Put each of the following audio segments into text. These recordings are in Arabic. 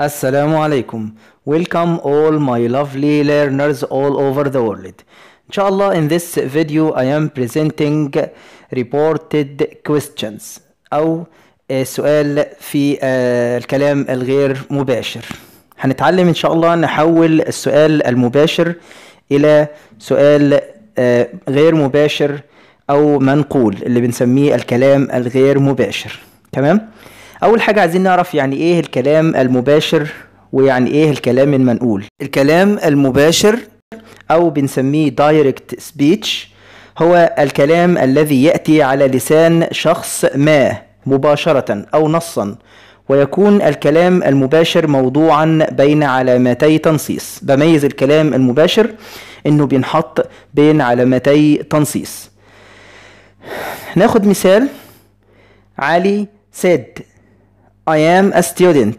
السلام عليكم Welcome all my lovely learners all over the world. الله in this video I am presenting reported questions أو eh, سؤال في eh, الكلام الغير مباشر. هنتعلم إن شاء الله نحول السؤال المباشر إلى سؤال eh, غير مباشر أو منقول اللي بنسميه الكلام الغير مباشر. تمام؟ اول حاجه عايزين نعرف يعني ايه الكلام المباشر ويعني ايه الكلام المنقول الكلام المباشر او بنسميه دايركت سبيتش هو الكلام الذي ياتي على لسان شخص ما مباشره او نصا ويكون الكلام المباشر موضوعا بين علامتي تنصيص بميز الكلام المباشر انه بينحط بين علامتي تنصيص ناخد مثال علي ساد I am a student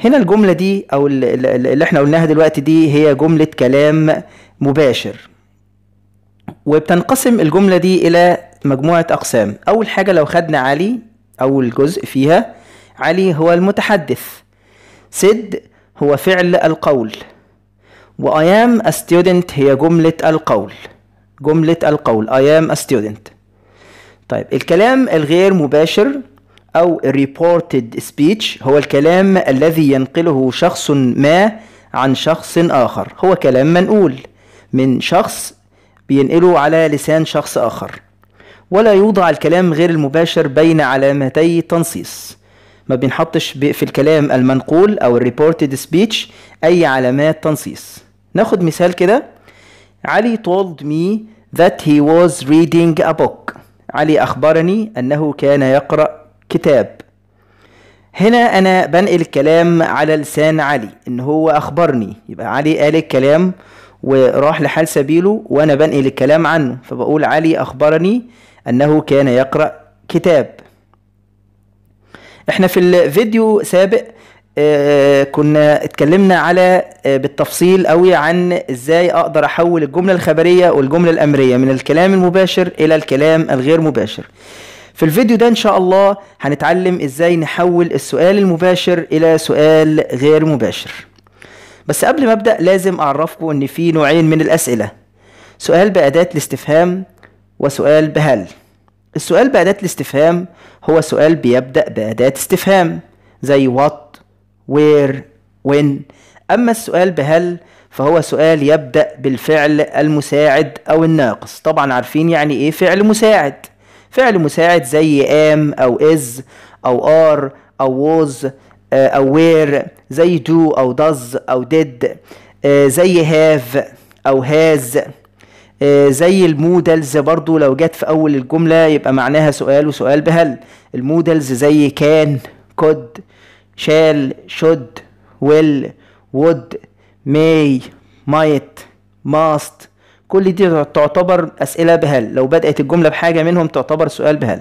هنا الجملة دي أو اللي احنا قلناها دلوقتي دي هي جملة كلام مباشر وبتنقسم الجملة دي إلى مجموعة أقسام أول حاجة لو خدنا علي أول جزء فيها علي هو المتحدث سد هو فعل القول و I am a student هي جملة القول جملة القول I am a student طيب الكلام الغير مباشر أو reported speech هو الكلام الذي ينقله شخص ما عن شخص آخر هو كلام منقول من شخص بينقله على لسان شخص آخر ولا يوضع الكلام غير المباشر بين علامتي تنصيص ما بنحطش في الكلام المنقول أو الريبورتد سبيتش أي علامات تنصيص ناخد مثال كده علي told me that he was reading a book علي أخبرني أنه كان يقرأ كتاب هنا انا بنقل الكلام على لسان علي ان هو اخبرني يبقى علي قال الكلام وراح لحال سبيله وانا بنقل الكلام عنه فبقول علي اخبرني انه كان يقرا كتاب احنا في الفيديو سابق آه، آه، كنا اتكلمنا على آه، بالتفصيل قوي عن ازاي اقدر احول الجمله الخبريه والجمله الامريه من الكلام المباشر الى الكلام الغير مباشر في الفيديو ده ان شاء الله هنتعلم ازاي نحول السؤال المباشر الى سؤال غير مباشر بس قبل ما ابدا لازم اعرفكم ان في نوعين من الاسئله سؤال باداه الاستفهام وسؤال بهل السؤال بأداة الاستفهام هو سؤال بيبدأ بأداة استفهام زي وات وير وين أما السؤال بهل فهو سؤال يبدأ بالفعل المساعد أو الناقص طبعا عارفين يعني إيه فعل مساعد فعل مساعد زي ام او از او ار او ووز آه، او وير زي دو او دز او ديد آه، زي هاف او هاز آه، زي المودلز برضو لو جت في اول الجمله يبقى معناها سؤال وسؤال بهل المودلز زي كان كود شال شود ويل وود ماي مايت ماست كل دي تعتبر اسئله بهل لو بدات الجمله بحاجه منهم تعتبر سؤال بهل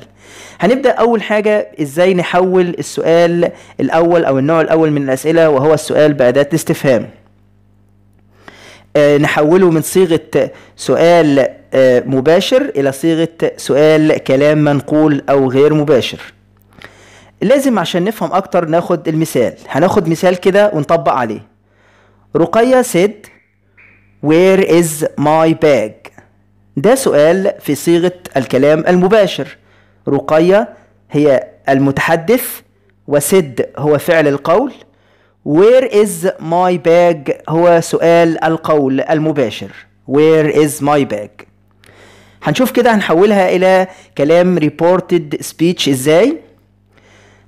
هنبدا اول حاجه ازاي نحول السؤال الاول او النوع الاول من الاسئله وهو السؤال باداه الاستفهام آه، نحوله من صيغه سؤال آه، مباشر الى صيغه سؤال كلام منقول او غير مباشر لازم عشان نفهم اكتر ناخد المثال هناخد مثال كده ونطبق عليه رقيه سيد Where is my bag ده سؤال في صيغة الكلام المباشر رقية هي المتحدث وسد هو فعل القول Where is my bag هو سؤال القول المباشر Where is my bag هنشوف كده هنحولها إلى كلام reported speech إزاي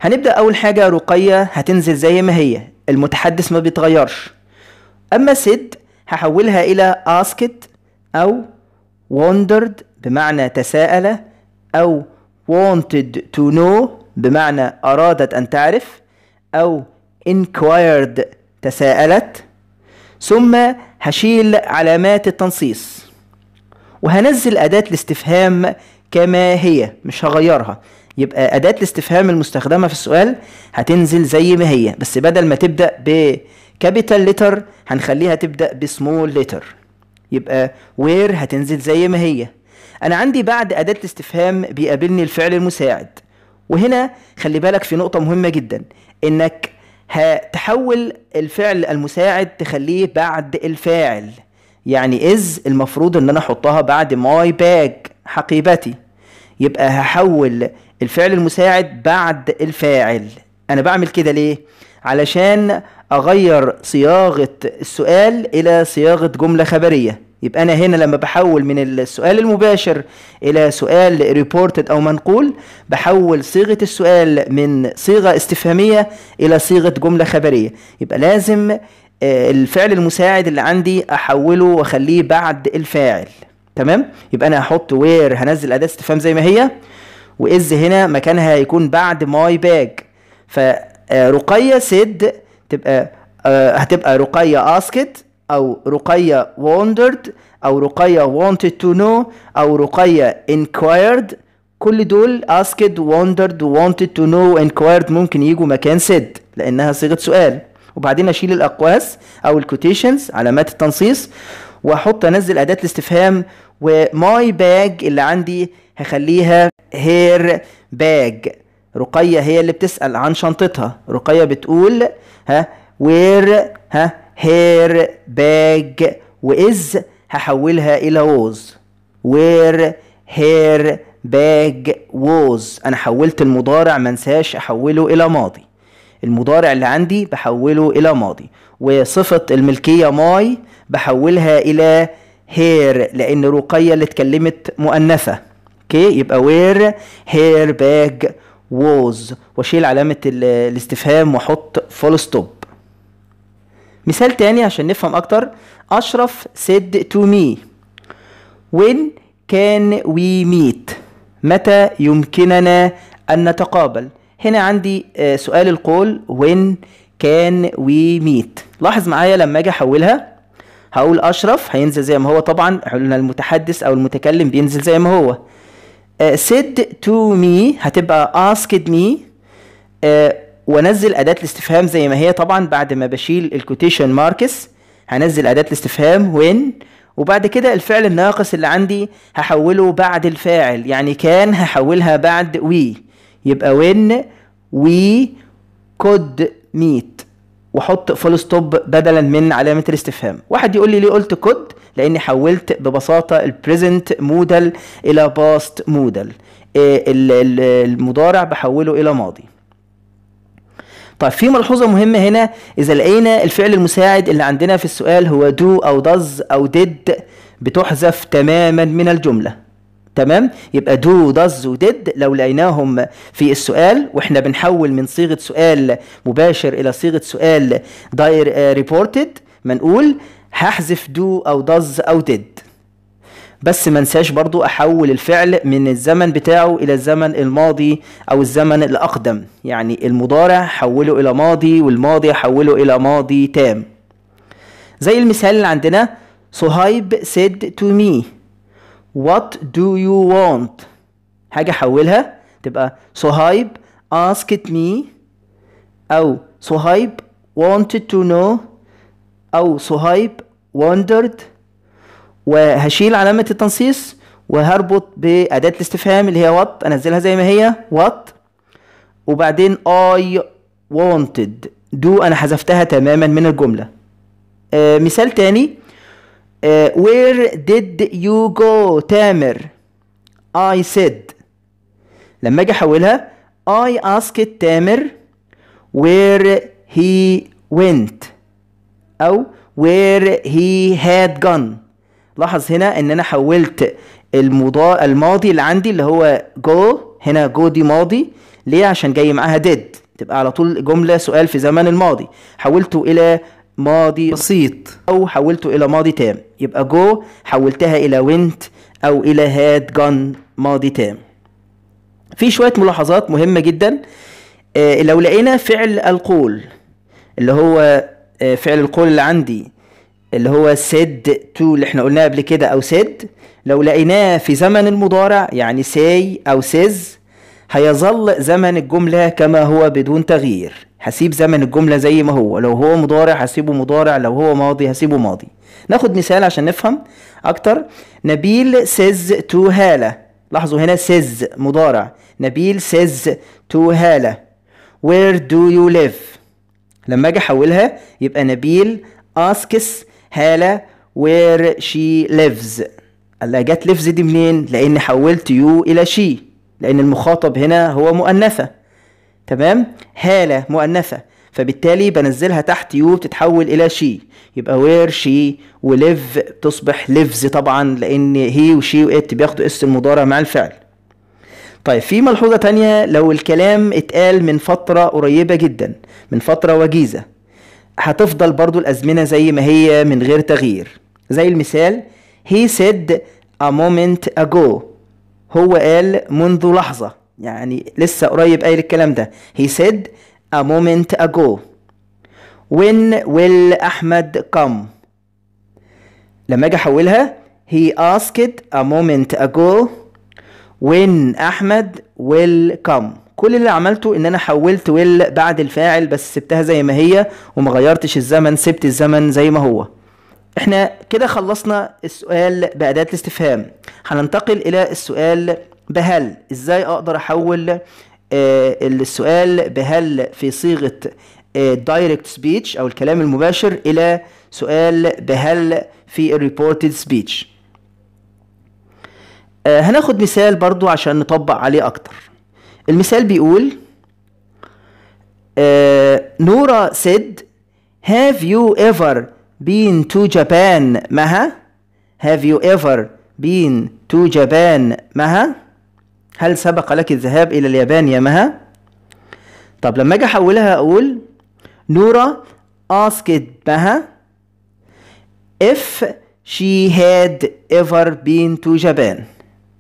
هنبدأ أول حاجة رقية هتنزل زي ما هي المتحدث ما بيتغيرش أما سد هحولها إلى asked أو wondered بمعنى تساءل أو wanted to know بمعنى أرادت أن تعرف أو inquired تساءلت ثم هشيل علامات التنصيص وهنزل أداة الاستفهام كما هي مش هغيرها يبقى أداة الاستفهام المستخدمة في السؤال هتنزل زي ما هي بس بدل ما تبدأ ب كابيتال لتر هنخليها تبدا بسمول لتر يبقى وير هتنزل زي ما هي انا عندي بعد اداه استفهام بيقابلني الفعل المساعد وهنا خلي بالك في نقطه مهمه جدا انك هتحول الفعل المساعد تخليه بعد الفاعل يعني از المفروض ان انا احطها بعد ماي باج حقيبتي يبقى هحول الفعل المساعد بعد الفاعل انا بعمل كده ليه علشان اغير صياغه السؤال الى صياغه جمله خبريه يبقى انا هنا لما بحول من السؤال المباشر الى سؤال ريبورتد او منقول بحول صيغه السؤال من صيغه استفهاميه الى صيغه جمله خبريه يبقى لازم آه، الفعل المساعد اللي عندي احوله واخليه بعد الفاعل تمام يبقى انا هحط وير هنزل اداه استفهام زي ما هي واز هنا مكانها هيكون بعد ماي باج آه، رقية سيد تبقى آه، هتبقى رقية اسكت او رقية wondered او رقية wanted to know او رقية inquired كل دول asked wondered wanted to know inquired ممكن يجوا مكان سيد لانها صيغة سؤال وبعدين اشيل الاقواس او الكوتيشنز علامات التنصيص واحط انزل اداة الاستفهام وماي باج اللي عندي هخليها هير باج رقية هي اللي بتسأل عن شنطتها رقية بتقول ها وير ها هير باج وإز هحولها إلى ووز وير هير باج ووز أنا حولت المضارع منساش أحوله إلى ماضي المضارع اللي عندي بحوله إلى ماضي وصفة الملكية ماي بحولها إلى هير لأن رقية اللي اتكلمت مؤنثة اوكي يبقى وير هير باج ووز واشيل علامة الاستفهام واحط فول ستوب مثال تاني عشان نفهم اكتر اشرف said to me when can we meet متى يمكننا ان نتقابل هنا عندي آه، سؤال القول when can we meet لاحظ معايا لما اجي احولها هقول اشرف هينزل زي ما هو طبعا قلنا المتحدث او المتكلم بينزل زي ما هو آه، said to me هتبقى asked me آه، وانزل اداه الاستفهام زي ما هي طبعا بعد ما بشيل الكوتيشن ماركس هنزل اداه الاستفهام when وبعد كده الفعل الناقص اللي عندي هحوله بعد الفاعل يعني كان هحولها بعد we يبقى when we could meet واحط فول ستوب بدلا من علامه الاستفهام واحد يقول لي ليه قلت could لاني حولت ببساطه البريزنت مودل الى باست إيه، مودل المضارع بحوله الى ماضي طيب في ملحوظة مهمة هنا إذا لقينا الفعل المساعد اللي عندنا في السؤال هو دو أو does أو ديد بتحذف تماما من الجملة تمام يبقى دو و وديد لو لقيناهم في السؤال واحنا بنحول من صيغه سؤال مباشر الى صيغه سؤال داير ريبورتد آه، منقول هحذف دو او داز او ديد بس ما انساش برضو احول الفعل من الزمن بتاعه الى الزمن الماضي او الزمن الاقدم يعني المضارع حوله الى ماضي والماضي حوله الى ماضي تام زي المثال اللي عندنا صهيب said to me what do you want حاجة حولها تبقى صهيب asked me أو صهيب wanted to know او صهيب وندرد وهشيل علامة التنصيص وهربط بأداة الاستفهام اللي هي وات انزلها زي ما هي وات وبعدين I wanted do انا حذفتها تماما من الجملة آه مثال تاني آه where did you go تامر I said لما اجي احولها I asked تامر where he went أو where he had gone لاحظ هنا إن أنا حولت المضار الماضي اللي عندي اللي هو go هنا go دي ماضي ليه عشان جاي معاها did تبقى على طول جملة سؤال في زمن الماضي حولته إلى ماضي بسيط أو حولته إلى ماضي تام يبقى go حولتها إلى went أو إلى had gone ماضي تام في شوية ملاحظات مهمة جدا آه لو لقينا فعل القول اللي هو آه، فعل القول اللي عندي اللي هو سيد تو اللي احنا قلناه قبل كده او سيد لو لقيناه في زمن المضارع يعني ساي او سيز هيظل زمن الجملة كما هو بدون تغيير هسيب زمن الجملة زي ما هو لو هو مضارع هسيبه مضارع لو هو ماضي هسيبه ماضي ناخد مثال عشان نفهم اكتر نبيل سيز تو هالة لاحظوا هنا سيز مضارع نبيل سيز تو هالة where do you live لما اجي احولها يبقى نبيل اسكس هالة وير شي ليفز لها جت ليفز دي منين لان حولت يو الى شي لان المخاطب هنا هو مؤنثة تمام هالة مؤنثة فبالتالي بنزلها تحت يو بتتحول الى شي يبقى وير شي وليف تصبح ليفز طبعا لان هي وشي وات بياخدوا اس المضارع مع الفعل طيب في ملحوظة تانية لو الكلام اتقال من فترة قريبة جدا من فترة وجيزة هتفضل برضو الأزمنة زي ما هي من غير تغيير زي المثال he said a moment ago هو قال منذ لحظة يعني لسه قريب قايل الكلام ده he said a moment ago when will أحمد come لما اجي احولها he asked a moment ago when احمد will come كل اللي عملته ان انا حولت will بعد الفاعل بس سبتها زي ما هي وما غيرتش الزمن سبت الزمن زي ما هو احنا كده خلصنا السؤال بأداة الاستفهام هننتقل الى السؤال بهل ازاي اقدر احول آه السؤال بهل في صيغة دايركت آه، سبيتش او الكلام المباشر الى سؤال بهل في الريبورتد سبيتش آه، هناخد مثال برضو عشان نطبق عليه اكتر المثال بيقول آه، نورا سيد have you ever been to Japan مها have you ever been to Japan مها هل سبق لك الذهاب الى اليابان يا مها طب لما اجي احولها اقول نورا asked مها if she had ever been to Japan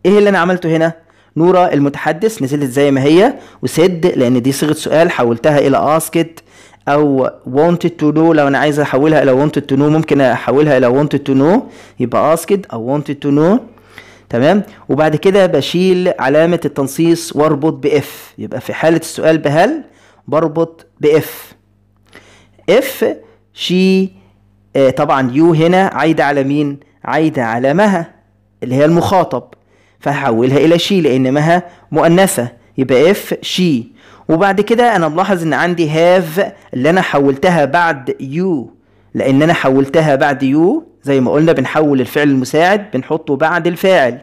ايه اللي انا عملته هنا نورا المتحدث نزلت زي ما هي وسد لان دي صيغة سؤال حولتها الى اسكت او wanted to know لو انا عايز احولها الى wanted to know ممكن احولها الى wanted to know يبقى اسكت او wanted to know تمام وبعد كده بشيل علامة التنصيص واربط باف يبقى في حالة السؤال بهل بربط باف اف شي طبعا يو هنا عايدة على مين عايدة على مها اللي هي المخاطب فهحولها الى شي لان ماها مؤنثه يبقى اف شي وبعد كده انا ملاحظ ان عندي هاف اللي انا حولتها بعد يو لان انا حولتها بعد يو زي ما قلنا بنحول الفعل المساعد بنحطه بعد الفاعل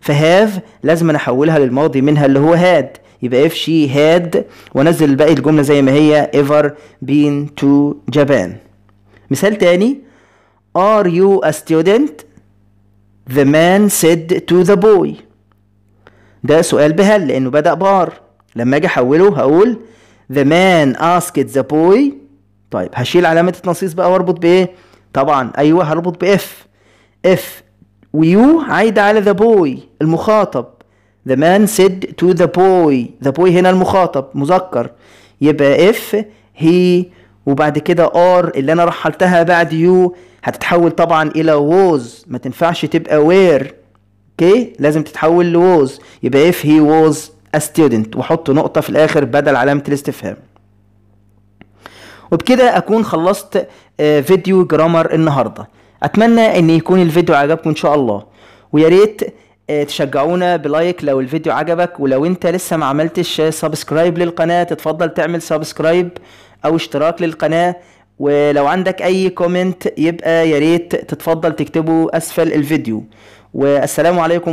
فهاف لازم انا احولها للماضي منها اللي هو هاد يبقى اف شي هاد وانزل باقي الجمله زي ما هي ever been to Japan مثال تاني are you a student The man said to the boy ده سؤال بهل لأنه بدأ بار لما أجي أحوله هقول The man asked the boy طيب هشيل علامة التنصيص بقى واربط بإيه؟ طبعا أيوه هربط بإف إف ويو عايدة على the boy المخاطب The man said to the boy The boy هنا المخاطب مذكر يبقى إف he وبعد كده ار اللي انا رحلتها بعد يو هتتحول طبعا الى ووز ما تنفعش تبقى وير اوكي لازم تتحول لووز يبقى اف هي ووز a student واحط نقطه في الاخر بدل علامه الاستفهام وبكده اكون خلصت فيديو آه، جرامر النهارده اتمنى ان يكون الفيديو عجبكم ان شاء الله ويا ريت آه، تشجعونا بلايك لو الفيديو عجبك ولو انت لسه ما عملتش سبسكرايب آه، للقناه تتفضل تعمل سبسكرايب او اشتراك للقناه ولو عندك اي كومنت يبقى ياريت تتفضل تكتبه اسفل الفيديو والسلام عليكم